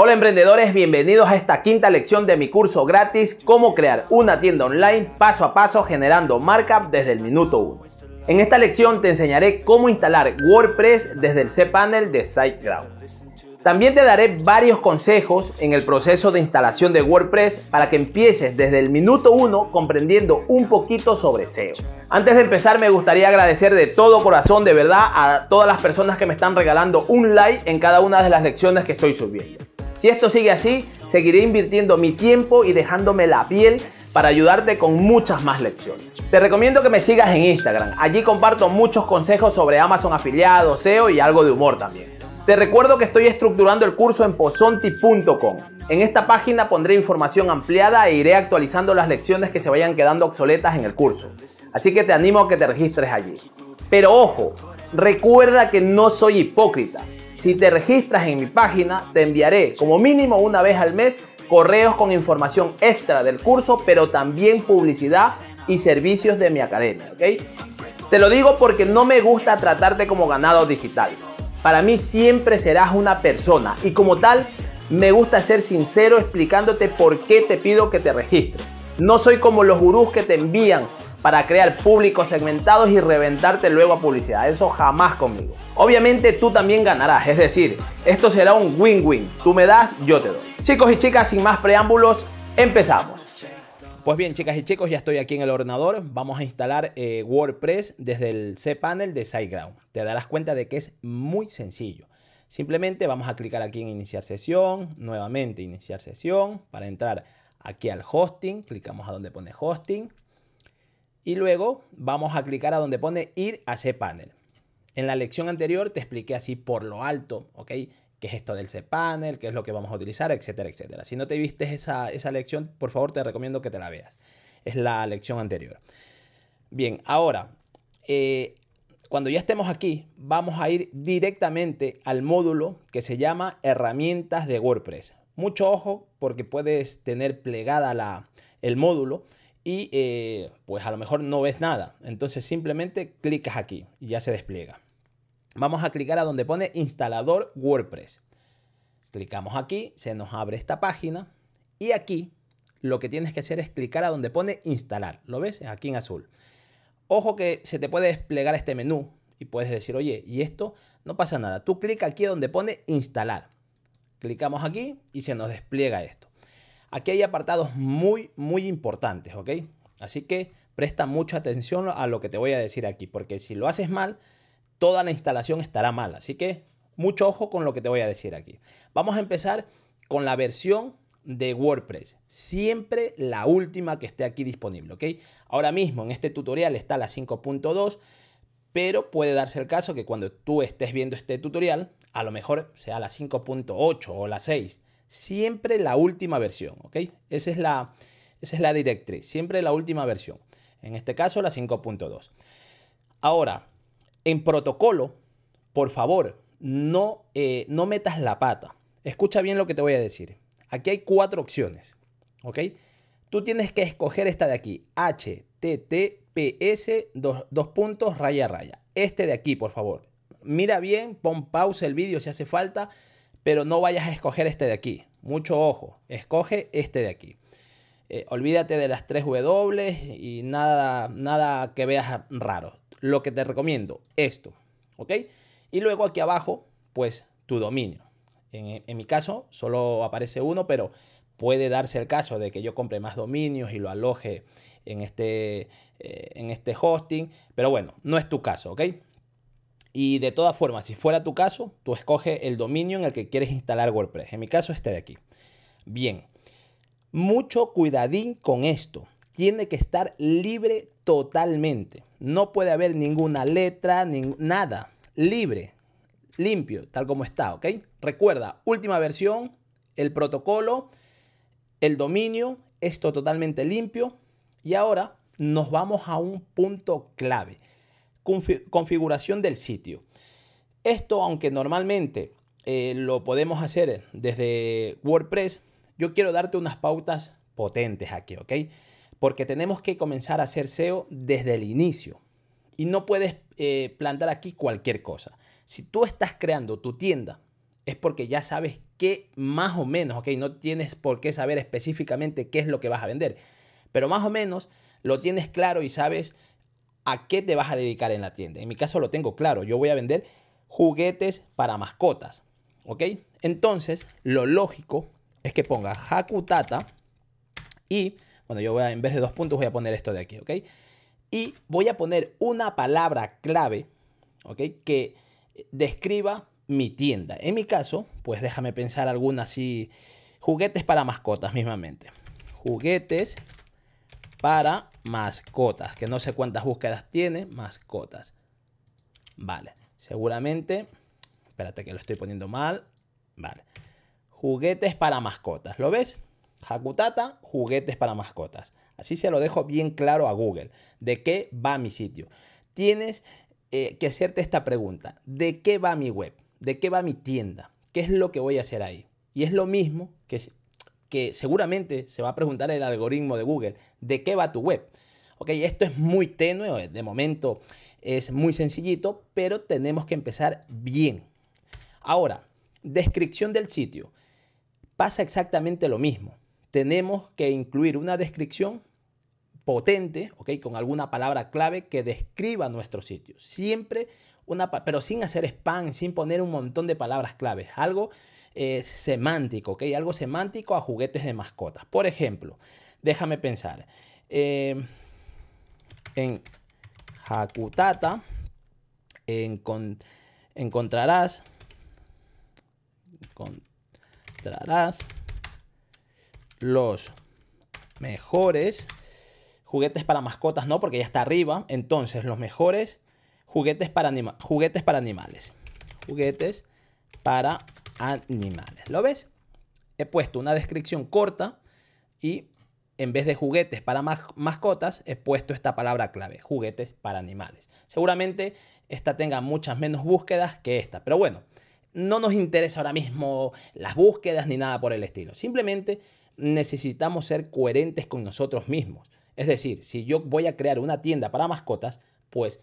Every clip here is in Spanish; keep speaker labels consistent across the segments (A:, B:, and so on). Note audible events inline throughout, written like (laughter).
A: Hola emprendedores, bienvenidos a esta quinta lección de mi curso gratis Cómo crear una tienda online paso a paso generando markup desde el minuto 1. En esta lección te enseñaré cómo instalar WordPress desde el cPanel de SiteGround. También te daré varios consejos en el proceso de instalación de WordPress para que empieces desde el minuto 1 comprendiendo un poquito sobre SEO. Antes de empezar me gustaría agradecer de todo corazón de verdad a todas las personas que me están regalando un like en cada una de las lecciones que estoy subiendo. Si esto sigue así, seguiré invirtiendo mi tiempo y dejándome la piel para ayudarte con muchas más lecciones. Te recomiendo que me sigas en Instagram. Allí comparto muchos consejos sobre Amazon afiliado, SEO y algo de humor también. Te recuerdo que estoy estructurando el curso en posonti.com. En esta página pondré información ampliada e iré actualizando las lecciones que se vayan quedando obsoletas en el curso. Así que te animo a que te registres allí. Pero ojo, recuerda que no soy hipócrita. Si te registras en mi página, te enviaré como mínimo una vez al mes correos con información extra del curso, pero también publicidad y servicios de mi academia, ¿ok? Te lo digo porque no me gusta tratarte como ganado digital. Para mí siempre serás una persona y como tal me gusta ser sincero explicándote por qué te pido que te registres. No soy como los gurús que te envían para crear públicos segmentados y reventarte luego a publicidad. Eso jamás conmigo. Obviamente tú también ganarás, es decir, esto será un win-win. Tú me das, yo te doy. Chicos y chicas, sin más preámbulos, empezamos. Pues bien, chicas y chicos, ya estoy aquí en el ordenador. Vamos a instalar eh, WordPress desde el cPanel de SiteGround. Te darás cuenta de que es muy sencillo. Simplemente vamos a clicar aquí en iniciar sesión, nuevamente iniciar sesión, para entrar aquí al hosting, clicamos a donde pone hosting, y luego vamos a clicar a donde pone ir a cPanel. En la lección anterior te expliqué así por lo alto, ¿ok? ¿Qué es esto del cPanel? ¿Qué es lo que vamos a utilizar? Etcétera, etcétera. Si no te viste esa, lección, por favor te recomiendo que te la veas. Es la lección anterior. Bien, ahora, eh, cuando ya estemos aquí, vamos a ir directamente al módulo que se llama herramientas de WordPress. Mucho ojo porque puedes tener plegada la, el módulo y eh, pues a lo mejor no ves nada. Entonces simplemente clicas aquí y ya se despliega. Vamos a clicar a donde pone instalador WordPress. Clicamos aquí, se nos abre esta página y aquí lo que tienes que hacer es clicar a donde pone instalar. ¿Lo ves? Aquí en azul. Ojo que se te puede desplegar este menú y puedes decir, oye, y esto no pasa nada. Tú clicas aquí donde pone instalar. Clicamos aquí y se nos despliega esto. Aquí hay apartados muy, muy importantes, ¿ok? Así que presta mucha atención a lo que te voy a decir aquí, porque si lo haces mal, toda la instalación estará mal. Así que mucho ojo con lo que te voy a decir aquí. Vamos a empezar con la versión de WordPress. Siempre la última que esté aquí disponible, ¿ok? Ahora mismo en este tutorial está la 5.2, pero puede darse el caso que cuando tú estés viendo este tutorial, a lo mejor sea la 5.8 o la 6 siempre la última versión, ¿ok? Esa es la, esa es la directriz, siempre la última versión. En este caso, la 5.2. Ahora, en protocolo, por favor, no, eh, no metas la pata. Escucha bien lo que te voy a decir. Aquí hay cuatro opciones, ¿ok? Tú tienes que escoger esta de aquí, HTTPS, dos, puntos, raya, raya. Este de aquí, por favor. Mira bien, pon pausa el vídeo si hace falta pero no vayas a escoger este de aquí. Mucho ojo, escoge este de aquí. Eh, olvídate de las tres W y nada, nada que veas raro. Lo que te recomiendo, esto, ¿ok? Y luego aquí abajo, pues tu dominio. En, mi caso solo aparece uno, pero puede darse el caso de que yo compre más dominios y lo aloje en este, eh, en este hosting. Pero bueno, no es tu caso, ¿ok? Y de todas formas, si fuera tu caso, tú escoges el dominio en el que quieres instalar WordPress. En mi caso, este de aquí. Bien, mucho cuidadín con esto. Tiene que estar libre totalmente. No puede haber ninguna letra, nada. Libre, limpio, tal como está, ¿ok? Recuerda, última versión, el protocolo, el dominio, esto totalmente limpio. Y ahora nos vamos a un punto clave configuración del sitio. Esto, aunque normalmente eh, lo podemos hacer desde WordPress, yo quiero darte unas pautas potentes aquí, ¿ok? Porque tenemos que comenzar a hacer SEO desde el inicio. Y no puedes eh, plantar aquí cualquier cosa. Si tú estás creando tu tienda, es porque ya sabes qué más o menos, ¿ok? No tienes por qué saber específicamente qué es lo que vas a vender. Pero más o menos lo tienes claro y sabes a qué te vas a dedicar en la tienda. En mi caso lo tengo claro, yo voy a vender juguetes para mascotas, ¿ok? Entonces, lo lógico es que ponga Hakutata y, bueno, yo voy a, en vez de dos puntos voy a poner esto de aquí, ¿ok? Y voy a poner una palabra clave, ¿ok? Que describa mi tienda. En mi caso, pues déjame pensar alguna así, juguetes para mascotas mismamente. Juguetes para mascotas, que no sé cuántas búsquedas tiene, mascotas. Vale, seguramente, espérate que lo estoy poniendo mal, vale. Juguetes para mascotas, ¿lo ves? Hakutata, juguetes para mascotas. Así se lo dejo bien claro a Google, de qué va mi sitio. Tienes eh, que hacerte esta pregunta, ¿de qué va mi web? ¿De qué va mi tienda? ¿Qué es lo que voy a hacer ahí? Y es lo mismo que que seguramente se va a preguntar el algoritmo de Google, ¿de qué va tu web? Ok, esto es muy tenue, eh, de momento es muy sencillito, pero tenemos que empezar bien. Ahora, descripción del sitio. Pasa exactamente lo mismo. Tenemos que incluir una descripción potente, ok, con alguna palabra clave que describa nuestro sitio. Siempre una, pero sin hacer spam, sin poner un montón de palabras claves. Algo es semántico, ¿ok? Algo semántico a juguetes de mascotas. Por ejemplo, déjame pensar. Eh, en Hakutata encontrarás, encontrarás los mejores juguetes para mascotas, no, porque ya está arriba. Entonces, los mejores juguetes para, juguetes para animales. Juguetes para animales. ¿Lo ves? He puesto una descripción corta y en vez de juguetes para mascotas, he puesto esta palabra clave, juguetes para animales. Seguramente esta tenga muchas menos búsquedas que esta, pero bueno, no nos interesa ahora mismo las búsquedas ni nada por el estilo. Simplemente necesitamos ser coherentes con nosotros mismos. Es decir, si yo voy a crear una tienda para mascotas, pues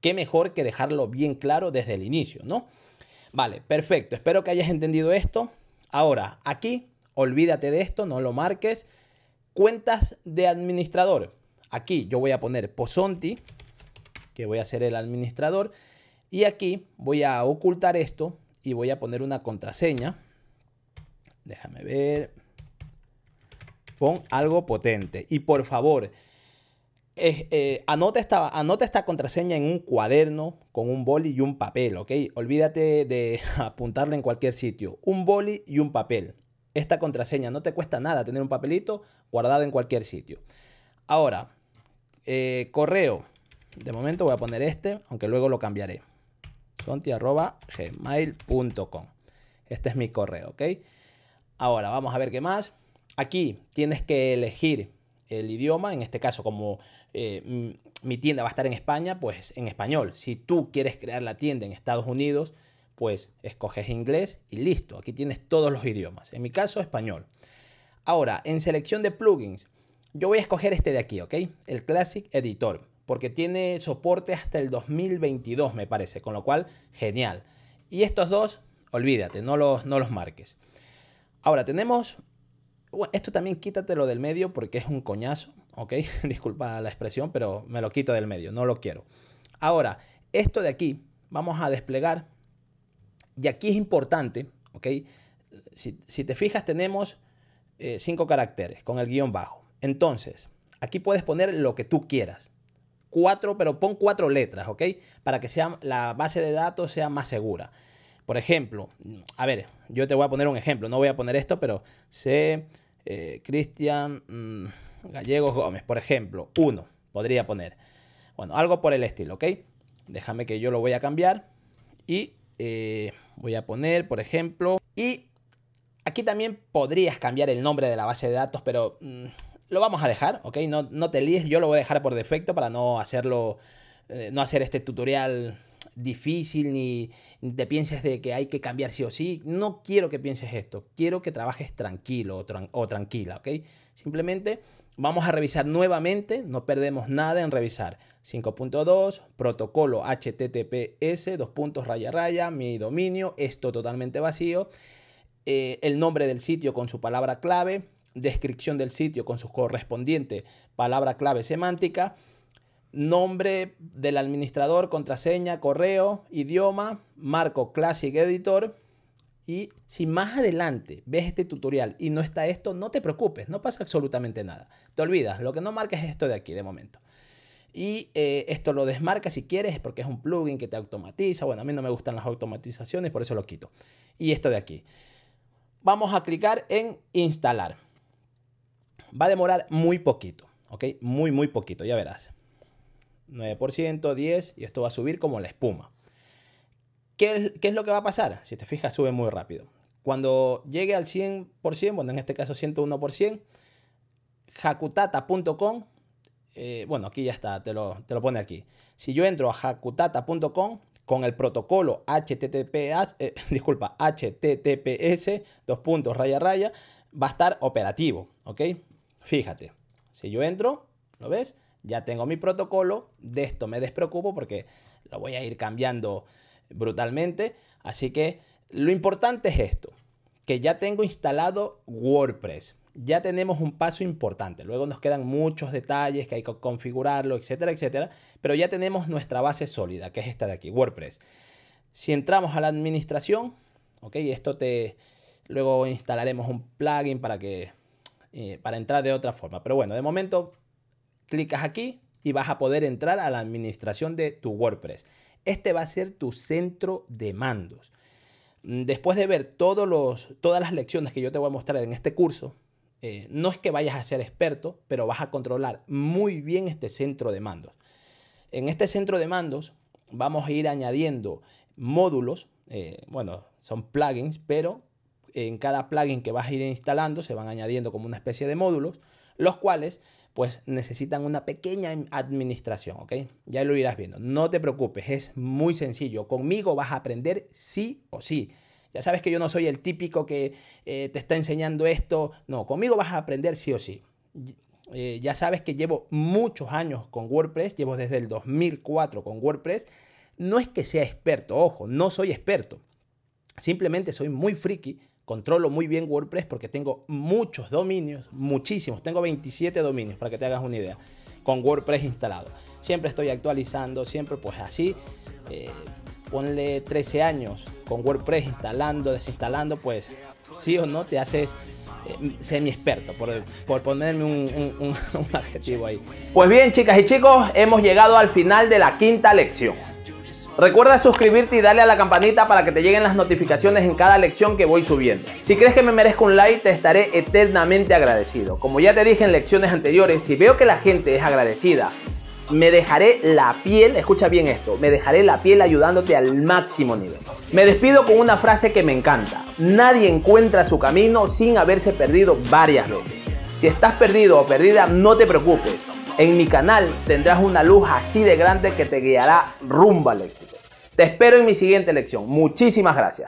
A: qué mejor que dejarlo bien claro desde el inicio, ¿no? Vale, perfecto. Espero que hayas entendido esto. Ahora, aquí, olvídate de esto, no lo marques. Cuentas de administrador. Aquí yo voy a poner Pozonti, que voy a ser el administrador. Y aquí voy a ocultar esto y voy a poner una contraseña. Déjame ver. Pon algo potente. Y por favor, eh, anota, esta, contraseña en un cuaderno con un boli y un papel, ¿ok? Olvídate de (laughs) apuntarla en cualquier sitio. Un boli y un papel. Esta contraseña no te cuesta nada tener un papelito guardado en cualquier sitio. Ahora, eh, correo. De momento voy a poner este, aunque luego lo cambiaré. gmail.com Este es mi correo, ¿ok? Ahora, vamos a ver qué más. Aquí tienes que elegir el idioma, en este caso como eh, mi tienda va a estar en España, pues en español. Si tú quieres crear la tienda en Estados Unidos, pues escoges inglés y listo. Aquí tienes todos los idiomas. En mi caso, español. Ahora, en selección de plugins, yo voy a escoger este de aquí, ¿ok? El Classic Editor, porque tiene soporte hasta el 2022, me parece, con lo cual, genial. Y estos dos, olvídate, no los, no los marques. Ahora, tenemos esto también quítatelo del medio porque es un coñazo, ¿ok? (laughs) Disculpa la expresión, pero me lo quito del medio, no lo quiero. Ahora, esto de aquí vamos a desplegar y aquí es importante, ¿ok? Si, te fijas tenemos eh, cinco caracteres con el guión bajo. Entonces, aquí puedes poner lo que tú quieras. Cuatro, pero pon cuatro letras, ¿ok? Para que sea, la base de datos sea más segura. Por ejemplo, a ver, yo te voy a poner un ejemplo, no voy a poner esto, pero sé eh, Cristian mm, Gallegos Gómez, por ejemplo, uno, podría poner. Bueno, algo por el estilo, ¿ok? Déjame que yo lo voy a cambiar y eh, voy a poner, por ejemplo, y aquí también podrías cambiar el nombre de la base de datos, pero mm, lo vamos a dejar, ¿ok? No, no te líes, yo lo voy a dejar por defecto para no hacerlo, eh, no hacer este tutorial difícil, ni te pienses de que hay que cambiar sí o sí. No quiero que pienses esto, quiero que trabajes tranquilo o, tranquila, ¿ok? Simplemente vamos a revisar nuevamente, no perdemos nada en revisar. 5.2, protocolo HTTPS, dos puntos, raya, raya, mi dominio, esto totalmente vacío, eh, el nombre del sitio con su palabra clave, descripción del sitio con su correspondiente palabra clave semántica, nombre del administrador, contraseña, correo, idioma, marco Classic Editor. Y si más adelante ves este tutorial y no está esto, no te preocupes, no pasa absolutamente nada. Te olvidas, lo que no marca es esto de aquí de momento. Y eh, esto lo desmarca si quieres porque es un plugin que te automatiza. Bueno, a mí no me gustan las automatizaciones, por eso lo quito. Y esto de aquí. Vamos a clicar en instalar. Va a demorar muy poquito, ¿ok? Muy, muy poquito, ya verás. 9%, 10%, y esto va a subir como la espuma. ¿Qué es, lo que va a pasar? Si te fijas, sube muy rápido. Cuando llegue al 100%, bueno, en este caso 101%, hakutata.com, eh, bueno, aquí ya está, te lo, pone aquí. Si yo entro a hakutata.com, con el protocolo HTTPS, eh, (laughs) disculpa, HTTPS, dos puntos, raya, raya, va a estar operativo, ¿ok? Fíjate, si yo entro, ¿lo ves? ya tengo mi protocolo, de esto me despreocupo porque lo voy a ir cambiando brutalmente. Así que lo importante es esto, que ya tengo instalado WordPress. Ya tenemos un paso importante. Luego nos quedan muchos detalles que hay que configurarlo, etcétera, etcétera. Pero ya tenemos nuestra base sólida, que es esta de aquí, WordPress. Si entramos a la administración, ok, esto te... Luego instalaremos un plugin para que... Eh, para entrar de otra forma. Pero bueno, de momento Clicas aquí y vas a poder entrar a la administración de tu WordPress. Este va a ser tu centro de mandos. Mm, después de ver todos todas las lecciones que yo te voy a mostrar en este curso, eh, no es que vayas a ser experto, pero vas a controlar muy bien este centro de mandos. En este centro de mandos vamos a ir añadiendo módulos, eh, bueno, son plugins, pero en cada plugin que vas a ir instalando se van añadiendo como una especie de módulos, los cuales pues necesitan una pequeña administración, ¿ok? Ya lo irás viendo. No te preocupes, es muy sencillo. Conmigo vas a aprender sí o sí. Ya sabes que yo no soy el típico que eh, te está enseñando esto. No, conmigo vas a aprender sí o sí. Eh, ya sabes que llevo muchos años con WordPress, llevo desde el 2004 con WordPress. No es que sea experto, ojo, no soy experto. Simplemente soy muy friki, Controlo muy bien WordPress porque tengo muchos dominios, muchísimos. Tengo 27 dominios para que te hagas una idea con WordPress instalado. Siempre estoy actualizando, siempre pues así. Eh, ponle 13 años con WordPress instalando, desinstalando, pues sí o no te haces eh, semi experto, por, ponerme un (laughs) adjetivo ahí. Pues bien, chicas y chicos, hemos llegado al final de la quinta lección. Recuerda suscribirte y darle a la campanita para que te lleguen las notificaciones en cada lección que voy subiendo. Si crees que me merezco un like, te estaré eternamente agradecido. Como ya te dije en lecciones anteriores, si veo que la gente es agradecida, me dejaré la piel, escucha bien esto, me dejaré la piel ayudándote al máximo nivel. Me despido con una frase que me encanta. Nadie encuentra su camino sin haberse perdido varias veces. Si estás perdido o perdida, no te preocupes. En mi canal tendrás una luz así de grande que te guiará rumbo al éxito. Te espero en mi siguiente lección. Muchísimas gracias.